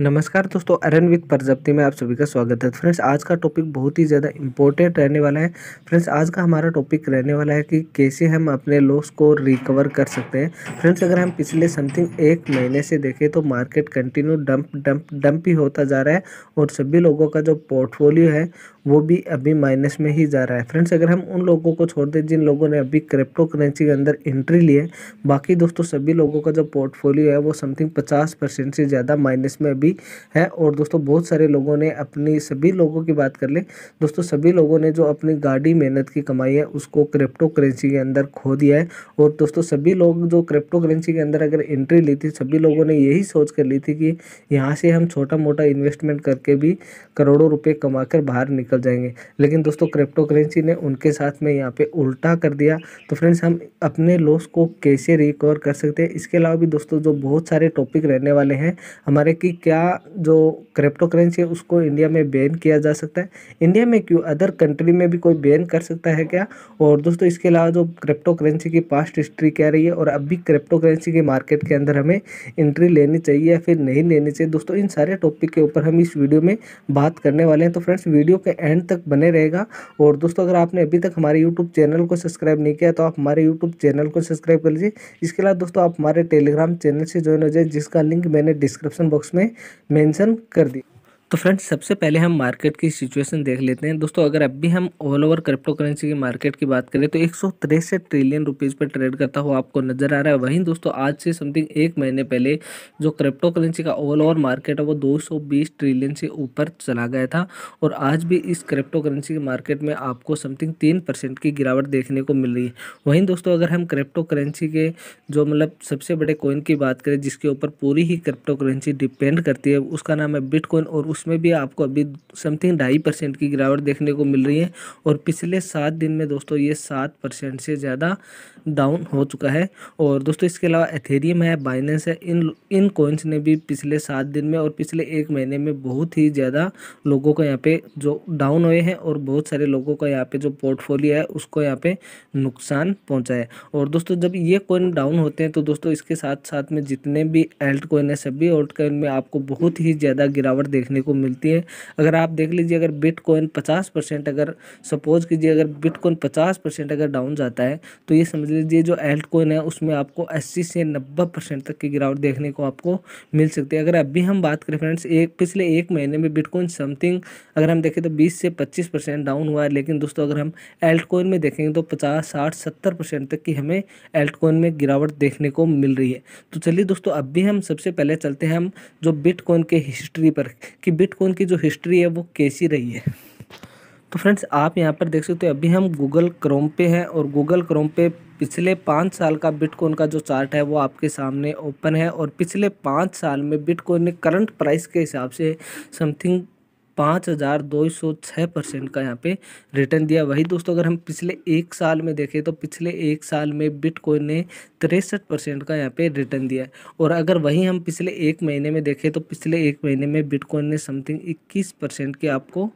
नमस्कार दोस्तों अरन विद प्रजप्ति में आप सभी का स्वागत है फ्रेंड्स आज का टॉपिक बहुत ही ज़्यादा इम्पोर्टेंट रहने वाला है फ्रेंड्स आज का हमारा टॉपिक रहने वाला है कि कैसे हम अपने लॉस को रिकवर कर सकते हैं फ्रेंड्स अगर हम पिछले समथिंग एक महीने से देखें तो market continue dump dump dump ही होता जा रहा है और सभी लोगों का जो पोर्टफोलियो है वो भी अभी माइनस में ही जा रहा है फ्रेंड्स अगर हम उन लोगों को छोड़ दें जिन लोगों ने अभी क्रिप्टो करेंसी के अंदर एंट्री ली है बाकी दोस्तों सभी लोगों का जो पोर्टफोलियो है वो समथिंग पचास परसेंट से ज़्यादा माइनस में अभी है और दोस्तों बहुत सारे लोगों ने अपनी सभी लोगों की बात कर ले दोस्तों सभी लोगों ने जो अपनी गाड़ी मेहनत की कमाई है उसको क्रिप्टो करेंसी के अंदर खो दिया है और दोस्तों सभी लोग जो क्रिप्टो करेंसी के अंदर अगर एंट्री ली थी सभी लोगों ने यही सोच कर ली थी कि यहाँ से हम छोटा मोटा इन्वेस्टमेंट करके भी करोड़ों रुपये कमा कर बाहर निकल निकल जाएंगे लेकिन दोस्तों क्रिप्टो करेंसी ने उनके साथ में यहाँ पे उल्टा कर दिया तो फ्रेंड्स हम अपने लॉस को कैसे रिकवर कर सकते हैं इसके अलावा भी दोस्तों जो बहुत सारे टॉपिक रहने वाले हैं हमारे कि क्या जो क्रिप्टो करेंसी है उसको इंडिया में बैन किया जा सकता है इंडिया में क्यों अदर कंट्री में भी कोई बैन कर सकता है क्या और दोस्तों इसके अलावा जो क्रिप्टो करेंसी की पास्ट हिस्ट्री क्या रही है और अभी क्रिप्टो करेंसी के मार्केट के अंदर हमें एंट्री लेनी चाहिए या फिर नहीं लेनी चाहिए दोस्तों इन सारे टॉपिक के ऊपर हम इस वीडियो में बात करने वाले हैं तो फ्रेंड्स वीडियो के एंड तक बने रहेगा और दोस्तों अगर आपने अभी तक हमारे यूट्यूब चैनल को सब्सक्राइब नहीं किया तो आप हमारे यूट्यूब चैनल को सब्सक्राइब कर लीजिए इसके अलावा दोस्तों आप हमारे टेलीग्राम चैनल से ज्वाइन हो जाए जिसका लिंक मैंने डिस्क्रिप्शन बॉक्स में मैंशन कर दी तो फ्रेंड्स सबसे पहले हम मार्केट की सिचुएशन देख लेते हैं दोस्तों अगर अब भी हम ऑल ओवर क्रिप्टो करेंसी की मार्केट की बात करें तो एक ट्रिलियन रुपीज़ पर ट्रेड करता हुआ आपको नज़र आ रहा है वहीं दोस्तों आज से समथिंग एक महीने पहले जो क्रिप्टो करेंसी का ऑल ओवर मार्केट है वो 220 ट्रिलियन से ऊपर चला गया था और आज भी इस क्रिप्टो करेंसी के मार्केट में आपको समथिंग तीन परसेंट की गिरावट देखने को मिल रही है वहीं दोस्तों अगर हम क्रिप्टो करेंसी के जो मतलब सबसे बड़े कॉइन की बात करें जिसके ऊपर पूरी ही क्रिप्टो करेंसी डिपेंड करती है उसका नाम है बिटकॉइन और उस उसमें भी आपको अभी समथिंग ढाई परसेंट की गिरावट देखने को मिल रही है और पिछले सात दिन में दोस्तों ये सात परसेंट से ज़्यादा डाउन हो चुका है और दोस्तों इसके अलावा एथेरियम है बाइनेंस है इन इन कोइंस ने भी पिछले सात दिन में और पिछले एक महीने में बहुत ही ज़्यादा लोगों को यहाँ पे जो डाउन हुए हैं और बहुत सारे लोगों का यहाँ पे जो पोर्टफोलियो है उसको यहाँ पे नुकसान पहुँचा है और दोस्तों जब ये कोइन डाउन होते हैं तो दोस्तों इसके साथ साथ में जितने भी एल्ट कोइन है सभी ऑल्ट कोइन में आपको बहुत ही ज़्यादा गिरावट देखने को को मिलती है अगर आप देख लीजिए अगर बिटकॉइन पचास परसेंट अगर सपोज कीजिए अगर बिटकॉइन पचास परसेंट अगर डाउन जाता है तो ये समझ लीजिए जो एल्ट है उसमें आपको अस्सी से नब्बे परसेंट तक की गिरावट देखने को आपको मिल सकती है अगर अभी हम बात करें फ्रेंड्स एक पिछले एक महीने में बिटकॉइन समथिंग अगर हम देखें तो बीस से पच्चीस परसेंट डाउन हुआ है लेकिन दोस्तों अगर हम एल्ट में देखेंगे तो पचास साठ सत्तर परसेंट तक की हमें एल्ट में गिरावट देखने को मिल रही है तो चलिए दोस्तों अभी हम सबसे पहले चलते हैं हम जो बिटकॉइन के हिस्ट्री पर कि बिटकॉइन की जो हिस्ट्री है वो कैसी रही है तो फ्रेंड्स आप यहाँ पर देख सकते हो अभी हम गूगल क्रोम पे हैं और गूगल क्रोम पे पिछले पाँच साल का बिटकॉइन का जो चार्ट है वो आपके सामने ओपन है और पिछले पाँच साल में बिटकॉइन ने करंट प्राइस के हिसाब से समथिंग पाँच हज़ार दो सौ छः परसेंट का यहाँ पे रिटर्न दिया वही दोस्तों अगर हम पिछले एक साल में देखें तो पिछले एक साल में बिटकॉइन ने तिरसठ परसेंट का यहाँ पे रिटर्न दिया है और अगर वही हम पिछले एक महीने में देखें तो पिछले एक महीने में बिटकॉइन ने समथिंग इक्कीस परसेंट की आपको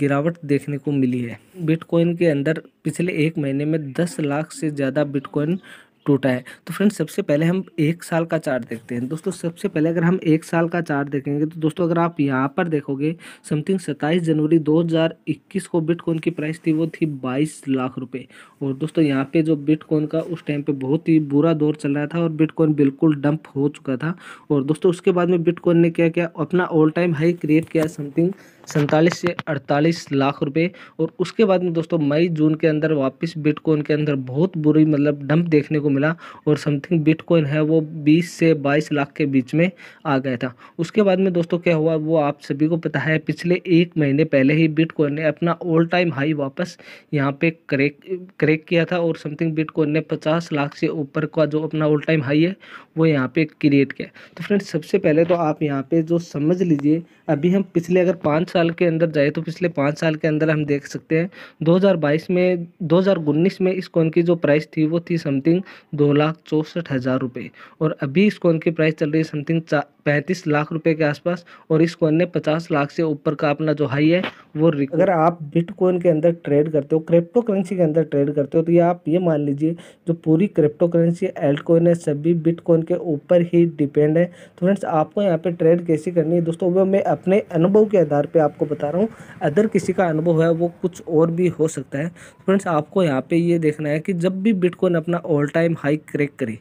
गिरावट देखने को मिली है बिटकॉइन के अंदर पिछले एक महीने में दस लाख से ज़्यादा बिटकॉइन टूटा है तो फ्रेंड्स सबसे पहले हम एक साल का चार्ट देखते हैं दोस्तों सबसे पहले अगर हम एक साल का चार्ट देखेंगे तो दोस्तों अगर आप यहाँ पर देखोगे समथिंग सत्ताईस जनवरी 2021 को बिटकॉइन की प्राइस थी वो थी बाईस लाख रुपये और दोस्तों यहाँ पे जो बिटकॉइन का उस टाइम पे बहुत ही बुरा दौर चल रहा था और बिटकॉइन बिल्कुल डंप हो चुका था और दोस्तों उसके बाद में बिटकॉइन ने क्या किया अपना ऑल टाइम हाई क्रिएट किया समथिंग सैंतालीस से अड़तालीस लाख रुपए और उसके बाद में दोस्तों मई जून के अंदर वापस बिटकॉइन के अंदर बहुत बुरी मतलब डंप देखने को मिला और समथिंग बिटकॉइन है वो बीस से बाईस लाख के बीच में आ गया था उसके बाद में दोस्तों क्या हुआ वो आप सभी को पता है पिछले एक महीने पहले ही बिटकॉइन ने अपना ऑल टाइम हाई वापस यहाँ पे करेक करेक किया था और समथिंग बिटकॉइन ने पचास लाख से ऊपर का जो अपना ऑल टाइम हाई है वो यहाँ पे क्रिएट किया तो फ्रेंड्स सबसे पहले तो आप यहाँ पे जो समझ लीजिए अभी हम पिछले अगर पाँच साल के अंदर जाए तो पिछले पाँच साल के अंदर हम देख सकते हैं 2022 में 2019 में इस कॉइन की जो प्राइस थी वो थी समथिंग दो लाख चौंसठ हज़ार रुपये और अभी इस कॉइन की प्राइस चल रही है समथिंग पैंतीस लाख रुपए के आसपास और इस कॉइन ने पचास लाख से ऊपर का अपना जो हाई है वो अगर आप बिटकॉइन के अंदर ट्रेड करते हो क्रिप्टो करेंसी के अंदर ट्रेड करते हो तो ये आप ये मान लीजिए जो पूरी क्रिप्टो करेंसी एल्ट कॉइन है सभी बिटकॉइन के ऊपर ही डिपेंड है तो फ्रेंड्स आपको यहाँ पे ट्रेड कैसे करनी है दोस्तों वो मैं अपने अनुभव के आधार पर आपको बता रहा हूँ अदर किसी का अनुभव है वो कुछ और भी हो सकता है फ्रेंड्स आपको यहाँ पे ये देखना है कि जब भी बिटकॉइन अपना ऑल टाइम हाई क्रैक करे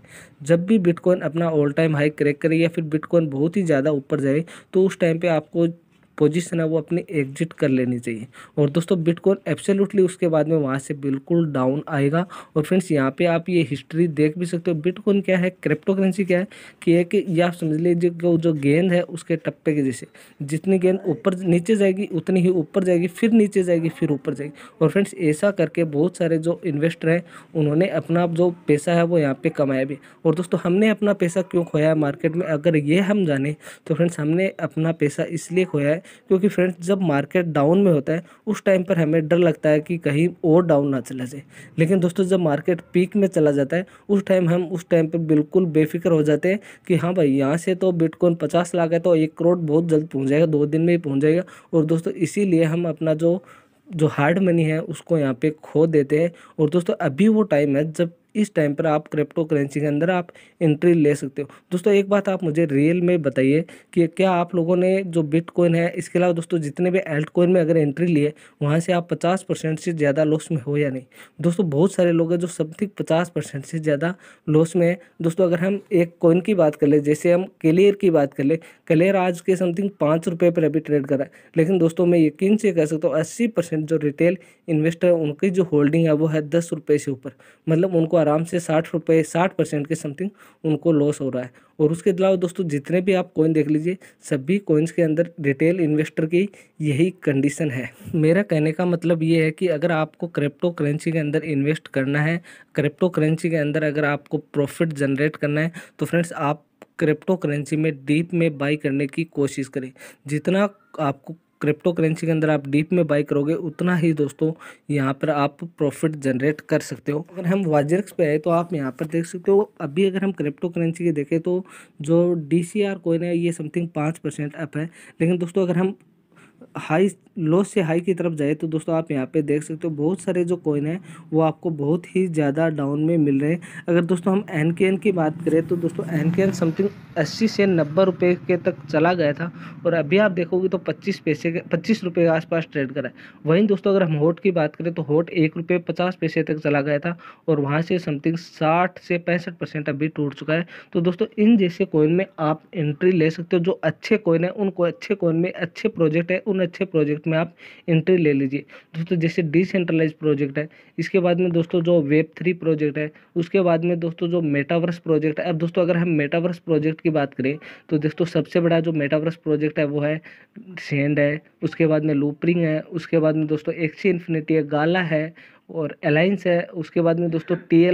जब भी बिटकॉइन अपना ऑल टाइम हाई क्रैक करे या फिर बिटकॉइन बहुत ही ज़्यादा ऊपर जाए तो उस टाइम पर आपको पोजीशन है वो अपनी एग्जिट कर लेनी चाहिए और दोस्तों बिटकॉइन एब्सोल्युटली उसके बाद में वहाँ से बिल्कुल डाउन आएगा और फ्रेंड्स यहाँ पे आप ये हिस्ट्री देख भी सकते हो बिटकॉइन क्या है क्रिप्टो करेंसी क्या है कि एक ये आप समझ लीजिए जो, जो गेंद है उसके टप्पे के जैसे जितनी गेंद ऊपर नीचे जाएगी उतनी ही ऊपर जाएगी फिर नीचे जाएगी फिर ऊपर जाएगी और फ्रेंड्स ऐसा करके बहुत सारे जो इन्वेस्टर हैं उन्होंने अपना जो पैसा है वो यहाँ पर कमाया भी और दोस्तों हमने अपना पैसा क्यों खोया है मार्केट में अगर ये हम जाने तो फ्रेंड्स हमने अपना पैसा इसलिए खोया है क्योंकि फ्रेंड्स जब मार्केट डाउन में होता है उस टाइम पर हमें डर लगता है कि कहीं और डाउन ना चला जाए लेकिन दोस्तों जब मार्केट पीक में चला जाता है उस टाइम हम उस टाइम पर बिल्कुल बेफिक्र हो जाते हैं कि हाँ भाई यहाँ से तो बिटकॉइन पचास लाख है तो एक करोड़ बहुत जल्द पहुँच जाएगा दो दिन में ही पहुँच जाएगा और दोस्तों इसीलिए हम अपना जो जो हार्ड मनी है उसको यहाँ पे खो देते हैं और दोस्तों अभी वो टाइम है जब इस टाइम पर आप क्रिप्टो करेंसी के अंदर आप एंट्री ले सकते हो दोस्तों एक बात आप मुझे रियल में बताइए कि क्या आप लोगों ने जो बिटकॉइन है इसके अलावा दोस्तों जितने भी एल्ट कोइन में अगर एंट्री लिए वहाँ से आप पचास परसेंट से ज़्यादा लॉस में हो या नहीं दोस्तों बहुत सारे लोग हैं जो समथिंग पचास से ज़्यादा लॉस में है दोस्तों अगर हम एक कोइन की बात कर ले जैसे हम क्लियर की बात कर ले क्लियर आज के समथिंग पाँच रुपये पर अभी ट्रेड करा है लेकिन दोस्तों मैं यकीन से कह सकता हूँ अस्सी परसेंट जो रिटेल इन्वेस्टर उनकी जो होल्डिंग है वो है दस रुपये से ऊपर मतलब उनको आराम से साठ रुपये साठ परसेंट के समथिंग उनको लॉस हो रहा है और उसके अलावा दोस्तों जितने भी आप कॉइन देख लीजिए सभी कॉइन्स के अंदर रिटेल इन्वेस्टर की यही कंडीशन है मेरा कहने का मतलब ये है कि अगर आपको क्रिप्टो करेंसी के अंदर इन्वेस्ट करना है क्रिप्टो करेंसी के अंदर अगर आपको प्रॉफिट जनरेट करना है तो फ्रेंड्स आप क्रिप्टो करेंसी में डीप में बाई करने की कोशिश करें जितना आपको क्रिप्टो करेंसी के अंदर आप डीप में बाई करोगे उतना ही दोस्तों यहाँ पर आप प्रॉफिट जनरेट कर सकते हो अगर हम वाजरक्स पे आए तो आप यहाँ पर देख सकते हो अभी अगर हम क्रिप्टो करेंसी की देखें तो जो डी सी आर कोई है ये समथिंग पाँच परसेंट अप है लेकिन दोस्तों अगर हम हाई लो से हाई की तरफ जाए तो दोस्तों आप यहाँ पे देख सकते हो बहुत सारे जो कॉइन हैं वो आपको बहुत ही ज़्यादा डाउन में मिल रहे हैं अगर दोस्तों हम एन के एन की बात करें तो दोस्तों एन के एन समथिंग अस्सी से नब्बे रुपये के तक चला गया था और अभी आप देखोगे तो पच्चीस पैसे के पच्चीस रुपये के आसपास ट्रेड करा है वहीं दोस्तों अगर हम होट की बात करें तो होट एक रुपये पचास पैसे तक चला गया था और वहाँ से समथिंग साठ से पैंसठ परसेंट अभी टूट चुका है तो दोस्तों इन जैसे कॉइन में आप एंट्री ले सकते हो जो अच्छे कॉइन है उनको अच्छे कॉइन में अच्छे प्रोजेक्ट है उन अच्छे प्रोजेक्ट में आप एंट्री ले लीजिए दोस्तों जैसे डिसेंट्रलाइज प्रोजेक्ट है इसके बाद में दोस्तों जो वेब थ्री प्रोजेक्ट है उसके बाद में दोस्तों जो मेटावर्स प्रोजेक्ट है अब दोस्तों अगर हम मेटावर्स प्रोजेक्ट की बात करें तो दोस्तों सबसे बड़ा जो मेटावर्स प्रोजेक्ट है वो है सेंड है उसके बाद में लूपरिंग है उसके बाद में दोस्तों एक्सी इन्फिनिटी है गाला है और अलाइंस है उसके बाद में दोस्तों टी है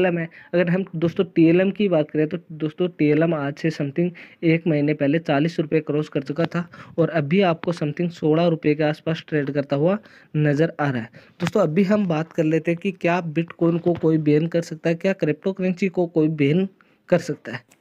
अगर हम दोस्तों टी की बात करें तो दोस्तों टी आज से समथिंग एक महीने पहले चालीस रुपये क्रॉस कर चुका था और अभी आपको समथिंग सोलह रुपये के आसपास ट्रेड करता हुआ नज़र आ रहा है दोस्तों अभी हम बात कर लेते हैं कि क्या बिटकॉइन को कोई बैन कर सकता है क्या क्रिप्टो करेंसी को कोई बैन कर सकता है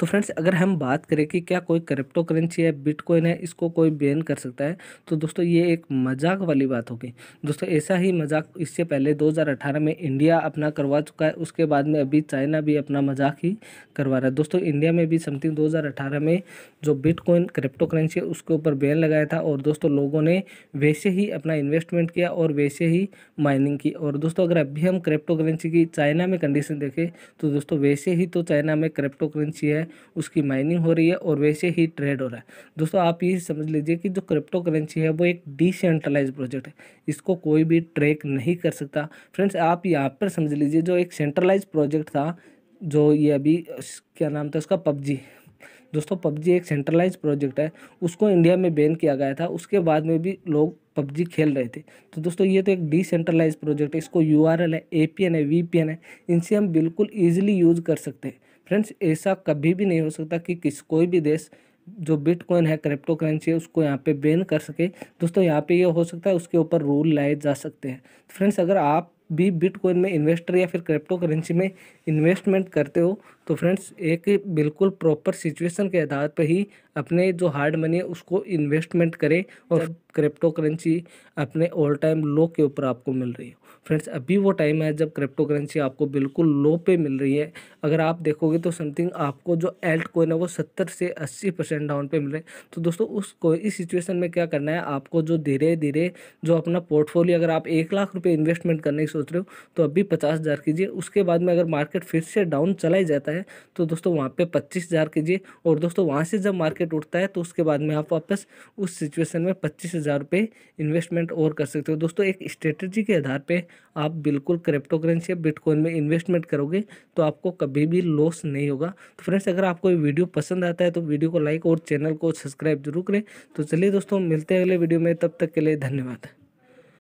तो फ्रेंड्स अगर हम बात करें कि क्या कोई क्रिप्टो करेंसी है बिटकॉइन है इसको कोई बैन कर सकता है तो दोस्तों ये एक मजाक वाली बात होगी दोस्तों ऐसा ही मजाक इससे पहले 2018 में इंडिया अपना करवा चुका है उसके बाद में अभी चाइना भी अपना मजाक ही करवा रहा है दोस्तों इंडिया में भी समथिंग दो में जो बिटकॉइन क्रिप्टो करेंसी है उसके ऊपर बैन लगाया था और दोस्तों लोगों ने वैसे ही अपना इन्वेस्टमेंट किया और वैसे ही माइनिंग की और दोस्तों अगर अभी हम क्रिप्टो करेंसी की चाइना में कंडीशन देखें तो दोस्तों वैसे ही तो चाइना में क्रिप्टो करेंसी है है उसकी माइनिंग हो रही है और वैसे ही ट्रेड हो रहा है दोस्तों आप ये समझ लीजिए कि जो क्रिप्टो करेंसी है वो एक डिसेंट्रलाइज प्रोजेक्ट है इसको कोई भी ट्रैक नहीं कर सकता फ्रेंड्स आप यहाँ पर समझ लीजिए जो एक सेंट्रलाइज प्रोजेक्ट था जो ये अभी क्या नाम था उसका पबजी दोस्तों पबजी एक सेंट्रलाइज प्रोजेक्ट है उसको इंडिया में बैन किया गया था उसके बाद में भी लोग पबजी खेल रहे थे तो दोस्तों ये तो एक डिसेंट्रलाइज प्रोजेक्ट है इसको यूआरएल है एपीएन है वीपीएन है इनसे हम बिल्कुल इजीली यूज़ कर सकते हैं फ्रेंड्स ऐसा कभी भी नहीं हो सकता कि किस कोई भी देश जो बिटकॉइन है क्रिप्टो करेंसी है उसको यहाँ पे बैन कर सके दोस्तों यहाँ पे ये यह हो सकता है उसके ऊपर रूल लाए जा सकते हैं फ्रेंड्स अगर आप भी बिटकॉइन में इन्वेस्टर या फिर क्रिप्टो करेंसी में इन्वेस्टमेंट करते हो तो फ्रेंड्स एक बिल्कुल प्रॉपर सिचुएशन के आधार पर ही अपने जो हार्ड मनी है उसको इन्वेस्टमेंट करें और क्रिप्टो करेंसी अपने ऑल टाइम लो के ऊपर आपको मिल रही हो फ्रेंड्स अभी वो टाइम है जब क्रिप्टो करेंसी आपको बिल्कुल लो पे मिल रही है अगर आप देखोगे तो समथिंग आपको जो एल्ट कोइन है वो सत्तर से अस्सी परसेंट डाउन पे मिल रहे हैं तो दोस्तों उस कोई इस सिचुएशन में क्या करना है आपको जो धीरे धीरे जो अपना पोर्टफोलियो अगर आप एक लाख रुपये इन्वेस्टमेंट करने सोच रहे हो तो अभी पचास हज़ार कीजिए उसके बाद में अगर मार्केट फिर से डाउन चला ही जाता है तो दोस्तों वहाँ पे पच्चीस हज़ार कीजिए और दोस्तों वहाँ से जब मार्केट उठता है तो उसके बाद में आप वापस उस सिचुएशन में पच्चीस हज़ार रुपये इन्वेस्टमेंट और कर सकते हो दोस्तों एक स्ट्रेटजी के आधार पर आप बिल्कुल क्रिप्टो करेंसी बिटकॉइन में इन्वेस्टमेंट करोगे तो आपको कभी भी लॉस नहीं होगा तो फ्रेंड्स अगर आपको ये वीडियो पसंद आता है तो वीडियो को लाइक और चैनल को सब्सक्राइब जरूर करें तो चलिए दोस्तों मिलते हैं अगले वीडियो में तब तक के लिए धन्यवाद